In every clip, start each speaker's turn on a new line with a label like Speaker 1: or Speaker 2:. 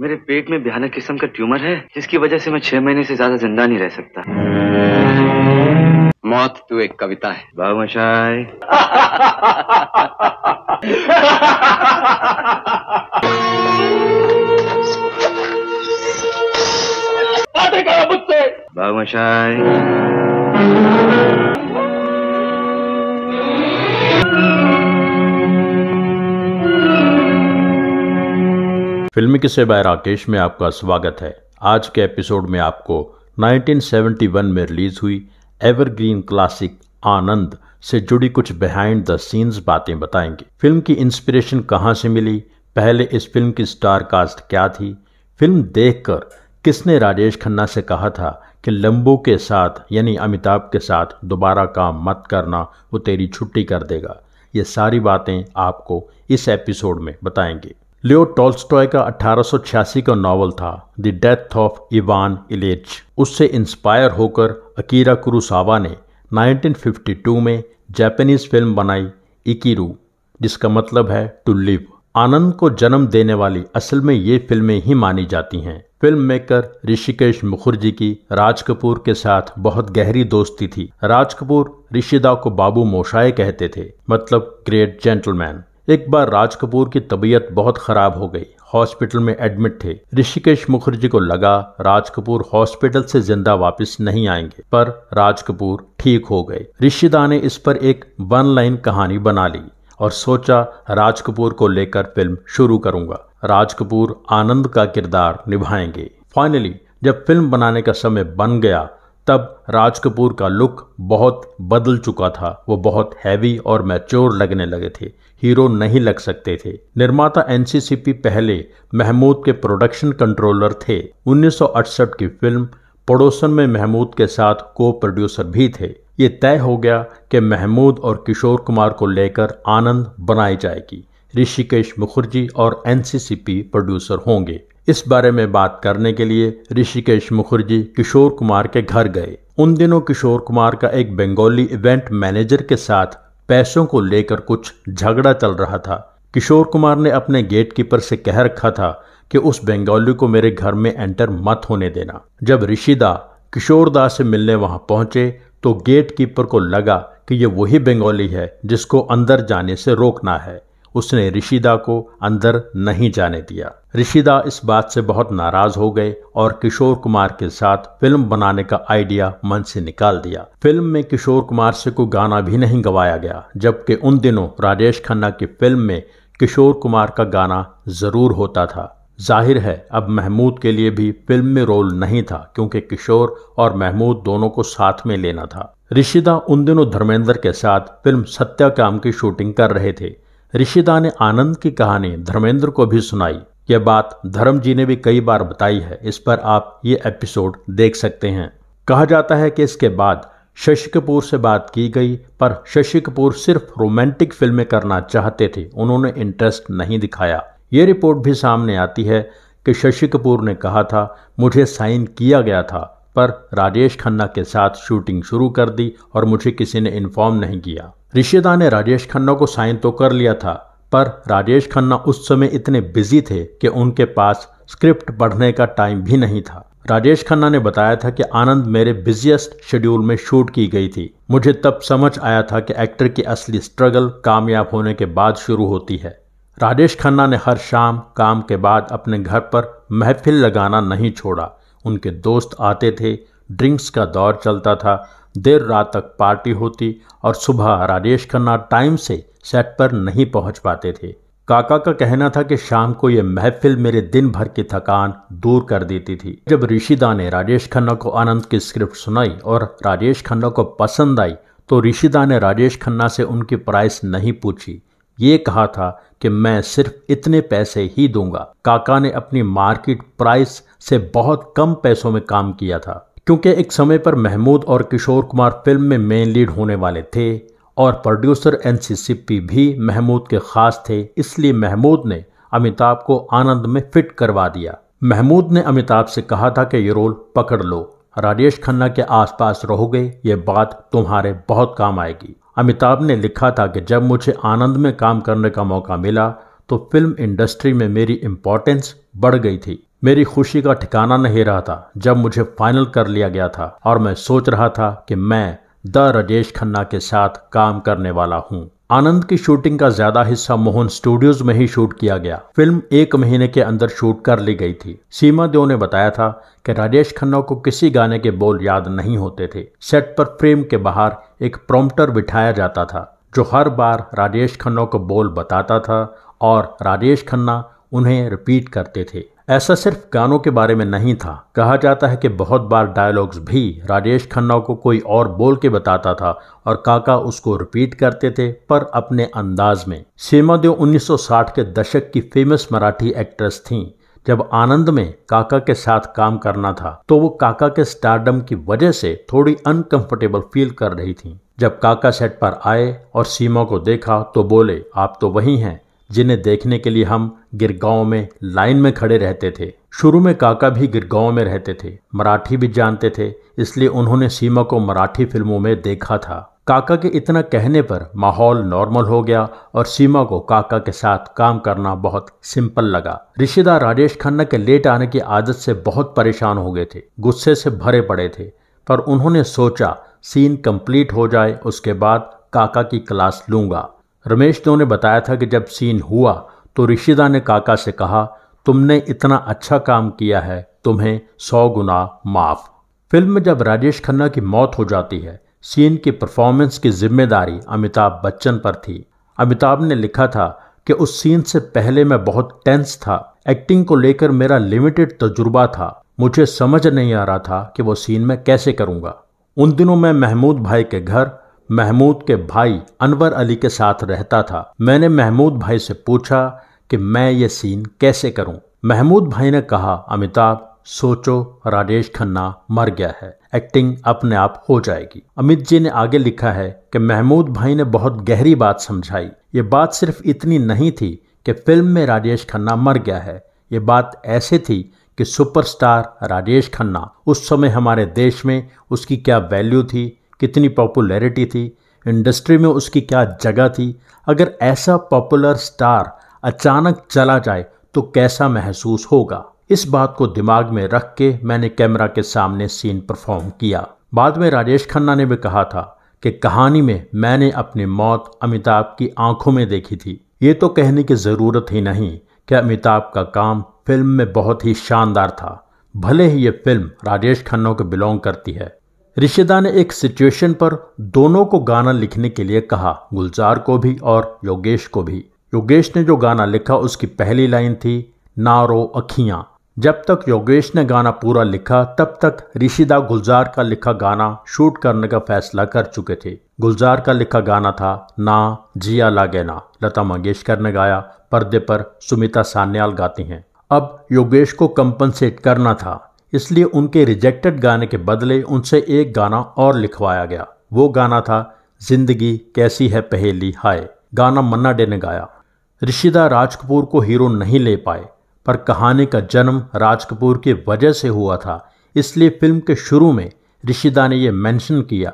Speaker 1: मेरे पेट में भयानक किस्म का ट्यूमर है जिसकी वजह से मैं छह महीने से ज्यादा जिंदा नहीं रह सकता मौत तो एक कविता है बाबूमशाई बातें करो फिल्म किसे बाय राकेश में आपका स्वागत है आज के एपिसोड में आपको 1971 में रिलीज हुई एवरग्रीन क्लासिक आनंद से जुड़ी कुछ बिहाइंड द सीन्स बातें बताएंगे फिल्म की इंस्पिरेशन कहाँ से मिली पहले इस फिल्म की स्टार कास्ट क्या थी फिल्म देखकर किसने राजेश खन्ना से कहा था कि लंबो के साथ यानी अमिताभ के साथ दोबारा काम मत करना वो तेरी छुट्टी कर देगा ये सारी बातें आपको इस एपिसोड में बताएंगे लियो टॉल्स्टॉय का 1886 का नावल था the death of Ivan Ilyich उससे इंस्पायर होकर अकीरा कुरुसावा ने 1952 में जापानीज फिल्म बनाई इकीरू जिसका मतलब है टू लिव आनंद को जन्म देने वाली असल में ये फिल्में ही मानी जाती हैं फिल्म मेकर ऋषिकेश मुखर्जी की राज कपूर के साथ बहुत गहरी दोस्ती थी राज कपूर ऋषिदा को बाबू मोशाए कहते थे मतलब ग्रेट जेंटलमैन एक बार राज कपूर की तबीयत बहुत खराब हो गई हॉस्पिटल में एडमिट थे ऋषिकेश मुखर्जी को लगा राज कपूर हॉस्पिटल से जिंदा वापस नहीं आएंगे पर राज कपूर ठीक हो गए ऋषिदा ने इस पर एक वन लाइन कहानी बना ली और सोचा राज कपूर को लेकर फिल्म शुरू करूंगा राज कपूर आनंद का किरदार निभाएंगे फाइनली जब फिल्म बनाने का समय बन गया तब राज कपूर का लुक बहुत बदल चुका था वो बहुत हैवी और मैच्योर लगने लगे थे हीरो नहीं लग सकते थे निर्माता एनसीसीपी पहले महमूद के प्रोडक्शन कंट्रोलर थे 1968 की फिल्म पड़ोसन में महमूद के साथ को प्रोड्यूसर भी थे ये तय हो गया कि महमूद और किशोर कुमार को लेकर आनंद बनाई जाएगी ऋषिकेश मुखर्जी और एनसीसीपी प्रोड्यूसर होंगे इस बारे में बात करने के लिए ऋषिकेश मुखर्जी किशोर कुमार के घर गए उन दिनों किशोर कुमार का एक बंगाली इवेंट मैनेजर के साथ पैसों को लेकर कुछ झगड़ा चल रहा था किशोर कुमार ने अपने गेटकीपर से कह रखा था कि उस बंगाली को मेरे घर में एंटर मत होने देना जब ऋषिदा किशोरदा से मिलने वहां पहुंचे तो गेटकीपर को लगा कि ये वही बंगाली है जिसको अंदर जाने से रोकना है उसने ऋषिदा को अंदर नहीं जाने दिया ऋषिदा इस बात से बहुत नाराज हो गए और किशोर कुमार के साथ फिल्म बनाने का आइडिया मन से निकाल दिया फिल्म में किशोर कुमार से कोई गाना भी नहीं गवाया गया जबकि उन दिनों राजेश खन्ना की फिल्म में किशोर कुमार का गाना जरूर होता था जाहिर है अब महमूद के लिए भी फिल्म में रोल नहीं था क्योंकि किशोर और महमूद दोनों को साथ में लेना था ऋषिदा उन दिनों धर्मेंद्र के साथ फिल्म सत्या काम की शूटिंग कर रहे थे ऋषिदा ने आनंद की कहानी धर्मेंद्र को भी सुनाई यह बात धर्म जी ने भी कई बार बताई है इस पर आप ये एपिसोड देख सकते हैं कहा जाता है कि इसके बाद शशि कपूर से बात की गई पर शशि कपूर सिर्फ रोमांटिक फिल्में करना चाहते थे उन्होंने इंटरेस्ट नहीं दिखाया ये रिपोर्ट भी सामने आती है कि शशि कपूर ने कहा था मुझे साइन किया गया था पर राजेश खन्ना के साथ शूटिंग शुरू कर दी और मुझे किसी ने इन्फॉर्म नहीं किया रिशिदा ने राजेश खन्ना को साइन तो कर लिया था पर राजेश खन्ना उस समय इतने बिजी थे कि उनके पास स्क्रिप्ट पढ़ने का टाइम भी नहीं था राजेश खन्ना ने बताया था कि आनंद मेरे बिजिएस्ट शेड्यूल में शूट की गई थी मुझे तब समझ आया था कि एक्टर की असली स्ट्रगल कामयाब होने के बाद शुरू होती है राजेश खन्ना ने हर शाम काम के बाद अपने घर पर महफिल लगाना नहीं छोड़ा उनके दोस्त आते थे ड्रिंक्स का दौर चलता था देर रात तक पार्टी होती और सुबह राजेश खन्ना टाइम से सेट पर नहीं पहुंच पाते थे काका का कहना था कि शाम को यह महफिल मेरे दिन भर की थकान दूर कर देती थी जब ऋषिदा ने राजेश खन्ना को आनंद की स्क्रिप्ट सुनाई और राजेश खन्ना को पसंद आई तो ऋषिदा ने राजेश खन्ना से उनकी प्राइस नहीं पूछी ये कहा था कि मैं सिर्फ इतने पैसे ही दूंगा काका ने अपनी मार्केट प्राइस से बहुत कम पैसों में काम किया था क्योंकि एक समय पर महमूद और किशोर कुमार फिल्म में मेन लीड होने वाले थे और प्रोड्यूसर एन भी महमूद के खास थे इसलिए महमूद ने अमिताभ को आनंद में फिट करवा दिया महमूद ने अमिताभ से कहा था कि ये रोल पकड़ लो राजेश खन्ना के आसपास रहोगे ये बात तुम्हारे बहुत काम आएगी अमिताभ ने लिखा था कि जब मुझे आनंद में काम करने का मौका मिला तो फिल्म इंडस्ट्री में मेरी इम्पोर्टेंस बढ़ गई थी मेरी खुशी का ठिकाना नहीं रहा था जब मुझे फाइनल कर लिया गया था और मैं सोच रहा था कि मैं द राजेश खन्ना के साथ काम करने वाला हूँ आनंद की शूटिंग का ज्यादा हिस्सा मोहन स्टूडियोज में ही शूट किया गया फिल्म एक महीने के अंदर शूट कर ली गई थी सीमा देव ने बताया था कि राजेश खन्ना को किसी गाने के बोल याद नहीं होते थे सेट पर फ्रेम के बाहर एक प्रोमटर बिठाया जाता था जो हर बार राजेश खन्ना को बोल बताता था और राजेश खन्ना उन्हें रिपीट करते थे ऐसा सिर्फ गानों के बारे में नहीं था कहा जाता है कि बहुत बार डायलॉग्स भी राजेश खन्ना को कोई और बोल के बताता था और काका उसको रिपीट करते थे पर अपने अंदाज में सीमा देव 1960 के दशक की फेमस मराठी एक्ट्रेस थीं जब आनंद में काका के साथ काम करना था तो वो काका के स्टारडम की वजह से थोड़ी अनकंफर्टेबल फील कर रही थी जब काका सेट पर आए और सीमा को देखा तो बोले आप तो वही हैं जिन्हें देखने के लिए हम गिरगांव में लाइन में खड़े रहते थे शुरू में काका भी गिरगांव में रहते थे मराठी भी जानते थे इसलिए उन्होंने सीमा को मराठी फिल्मों में देखा था काका के इतना कहने पर माहौल नॉर्मल हो गया और सीमा को काका के साथ काम करना बहुत सिंपल लगा रिश्तेदार राजेश खन्ना के लेट आने की आदत से बहुत परेशान हो गए थे गुस्से से भरे पड़े थे पर उन्होंने सोचा सीन कंप्लीट हो जाए उसके बाद काका की क्लास लूंगा रमेश ने उन्हें बताया था कि जब सीन हुआ तो ऋषिदा ने काका से कहा तुमने इतना अच्छा काम किया है तुम्हें सौ गुना माफ फिल्म में जब राजेश खन्ना की मौत हो जाती है सीन की परफॉर्मेंस की जिम्मेदारी अमिताभ बच्चन पर थी अमिताभ ने लिखा था कि उस सीन से पहले मैं बहुत टेंस था एक्टिंग को लेकर मेरा लिमिटेड तजुर्बा था मुझे समझ नहीं आ रहा था कि वो सीन मैं कैसे करूंगा उन दिनों मैं महमूद भाई के घर महमूद के भाई अनवर अली के साथ रहता था मैंने महमूद भाई से पूछा कि मैं ये सीन कैसे करूं महमूद भाई ने कहा अमिताभ सोचो राजेश खन्ना मर गया है एक्टिंग अपने आप हो जाएगी अमित जी ने आगे लिखा है कि महमूद भाई ने बहुत गहरी बात समझाई ये बात सिर्फ इतनी नहीं थी कि फिल्म में राजेश खन्ना मर गया है ये बात ऐसे थी कि सुपरस्टार राजेश खन्ना उस समय हमारे देश में उसकी क्या वैल्यू थी कितनी पॉपुलैरिटी थी इंडस्ट्री में उसकी क्या जगह थी अगर ऐसा पॉपुलर स्टार अचानक चला जाए तो कैसा महसूस होगा इस बात को दिमाग में रख के मैंने कैमरा के सामने सीन परफॉर्म किया बाद में राजेश खन्ना ने भी कहा था कि कहानी में मैंने अपनी मौत अमिताभ की आंखों में देखी थी ये तो कहने की ज़रूरत ही नहीं कि अमिताभ का काम फिल्म में बहुत ही शानदार था भले ही ये फिल्म राजेश खन्ना को बिलोंग करती है रिशिदा ने एक सिचुएशन पर दोनों को गाना लिखने के लिए कहा गुलजार को भी और योगेश को भी योगेश ने जो गाना लिखा उसकी पहली लाइन थी नारो अखियां जब तक योगेश ने गाना पूरा लिखा तब तक रिशिदा गुलजार का लिखा गाना शूट करने का फैसला कर चुके थे गुलजार का लिखा गाना था ना जिया लागे ना लता मंगेशकर ने गाया पर्दे पर सुमिता सान्याल गाती हैं अब योगेश को कंपनसेट करना था इसलिए उनके रिजेक्टेड गाने के बदले उनसे एक गाना और लिखवाया गया वो गाना था जिंदगी कैसी है पहेली हाय गाना मन्ना डे ने गाया ऋषिदा राज कपूर को हीरो नहीं ले पाए पर कहानी का जन्म राज कपूर की वजह से हुआ था इसलिए फिल्म के शुरू में ऋषिदा ने यह मेंशन किया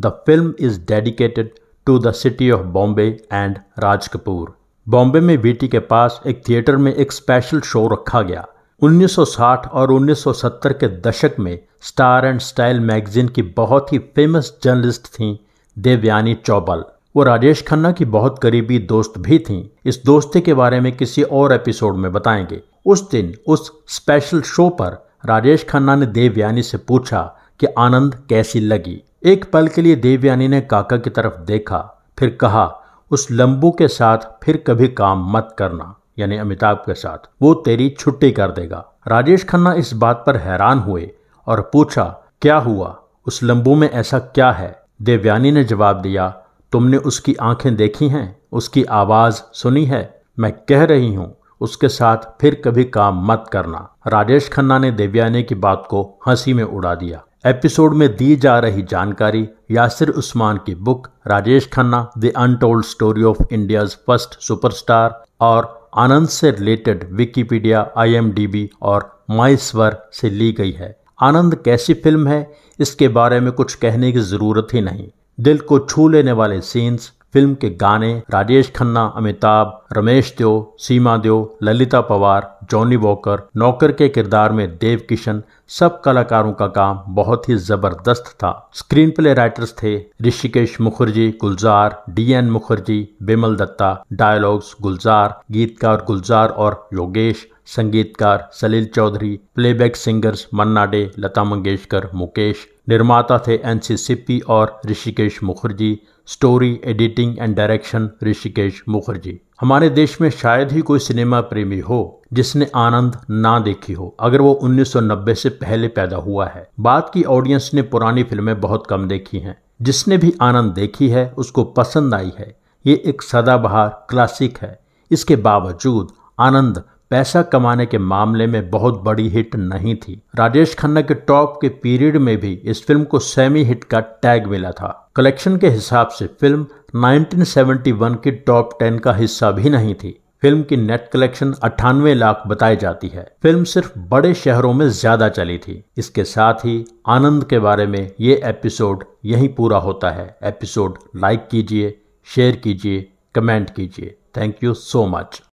Speaker 1: the film is dedicated to the city of Bombay and Raj Kapoor Bombay में वीटी के पास एक थिएटर में एक स्पेशल शो रखा गया 1960 और 1970 के दशक में स्टार एंड स्टाइल मैगजीन की बहुत ही फेमस जर्नलिस्ट थीं देवयानी चौबल वो राजेश खन्ना की बहुत करीबी दोस्त भी थीं इस दोस्ती के बारे में किसी और एपिसोड में बताएंगे उस दिन उस स्पेशल शो पर राजेश खन्ना ने देवयानी से पूछा कि आनंद कैसी लगी एक पल के लिए देवयानी ने काका की तरफ देखा फिर कहा उस लंबू के साथ फिर कभी काम मत करना यानी अमिताभ के साथ वो तेरी छुट्टी कर देगा राजेश खन्ना इस बात पर हैरान हुए और पूछा क्या हुआ उस लंबू में ऐसा क्या है देवयानी ने जवाब दिया तुमने उसकी आंखें देखी हैं उसकी आवाज़ सुनी है मैं कह रही हूँ उसके साथ फिर कभी काम मत करना राजेश खन्ना ने देवयानी की बात को हंसी में उड़ा दिया एपिसोड में दी जा रही जानकारी यासिर उस्मान की book Rajesh Khanna the untold story of India's first superstar और आनंद से रिलेटेड विकीपीडिया आईएमडीबी और माइस्वर से ली गई है आनंद कैसी फिल्म है इसके बारे में कुछ कहने की ज़रूरत ही नहीं दिल को छू लेने वाले सीन्स फिल्म के गाने राजेश खन्ना अमिताभ रमेश देव सीमा देव ललिता पवार जॉनी वॉकर नौकर के किरदार में देव किशन सब कलाकारों का काम बहुत ही जबरदस्त था स्क्रीन प्ले राइटर्स थे ऋषिकेश मुखर्जी गुलजार डीएन मुखर्जी बिमल दत्ता डायलॉग्स गुलजार गीतकार गुलजार और योगेश संगीतकार सलील चौधरी प्लेबैक सिंगर्स मन्ना डे लता मंगेशकर मुकेश निर्माता थे एनसी सिप्पी और Hrishikesh Mukherjee story editing and direction Hrishikesh Mukherjee हमारे देश में शायद ही कोई सिनेमा प्रेमी हो जिसने आनंद ना देखी हो अगर वो 1990 से पहले पैदा हुआ है बात की ऑडियंस ने पुरानी फिल्में बहुत कम देखी हैं जिसने भी आनंद देखी है उसको पसंद आई है ये एक सदाबहार क्लासिक है इसके बावजूद आनंद पैसा कमाने के मामले में बहुत बड़ी हिट नहीं थी राजेश खन्ना के टॉप के पीरियड में भी इस फिल्म को सेमी हिट का टैग मिला था कलेक्शन के हिसाब से फिल्म 1971 की टॉप टेन का हिस्सा भी नहीं थी फिल्म की नेट कलेक्शन अट्ठानवे लाख बताई जाती है फिल्म सिर्फ बड़े शहरों में ज्यादा चली थी इसके साथ ही आनंद के बारे में ये एपिसोड यही पूरा होता है एपिसोड लाइक कीजिए शेयर कीजिए कमेंट कीजिए थैंक यू सो मच